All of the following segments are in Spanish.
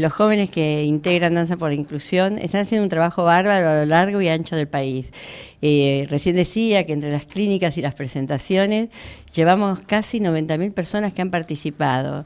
Los jóvenes que integran Danza por la Inclusión están haciendo un trabajo bárbaro a lo largo y ancho del país. Eh, recién decía que entre las clínicas y las presentaciones llevamos casi 90.000 personas que han participado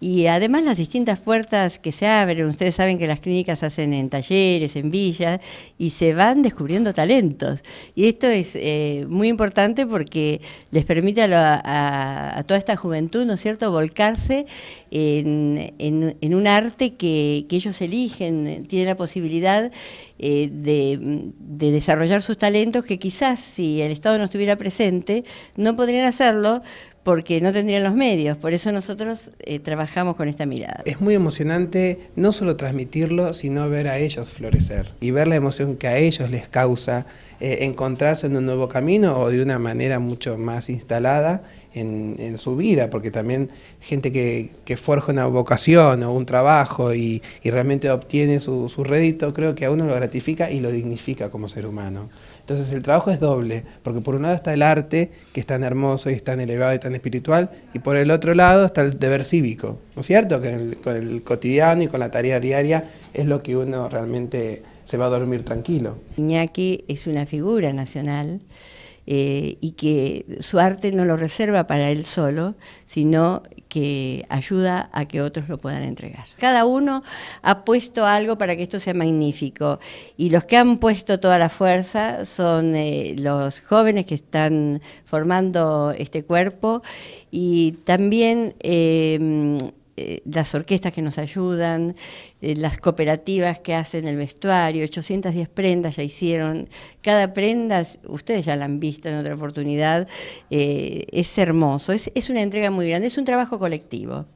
y además las distintas puertas que se abren, ustedes saben que las clínicas hacen en talleres, en villas, y se van descubriendo talentos. Y esto es eh, muy importante porque les permite a, toda esta juventud, ¿no es cierto?, volcarse en, un arte que, ellos eligen, tienen la posibilidad eh, de, de desarrollar sus talentos que quizás si el Estado no estuviera presente, no podrían hacerlo porque no tendrían los medios. Por eso nosotros eh, trabajamos con esta mirada. Es muy emocionante no solo transmitirlo, sino ver a ellos florecer y ver la emoción que a ellos les causa eh, encontrarse en un nuevo camino o de una manera mucho más instalada en, su vida, porque también gente que, forja una vocación o un trabajo y, realmente obtiene su, su, rédito, creo que a uno lo gratifica y lo dignifica como ser humano. Entonces el trabajo es doble, porque por un lado está el arte, que es tan hermoso y es tan elevado y tan espiritual, y por el otro lado está el deber cívico, ¿no es cierto? Que con el cotidiano y con la tarea diaria es lo que uno realmente se va a dormir tranquilo. Iñaki es una figura nacional eh, y que su arte no lo reserva para él solo, sino que ayuda a que otros lo puedan entregar. Cada uno ha puesto algo para que esto sea magnífico y los que han puesto toda la fuerza son eh, los jóvenes que están formando este cuerpo y también eh, eh, las orquestas que nos ayudan, eh, las cooperativas que hacen el vestuario, 810 prendas ya hicieron. Cada prenda, ustedes ya la han visto en otra oportunidad, eh, es hermoso, es, es una entrega muy grande, es un trabajo colectivo.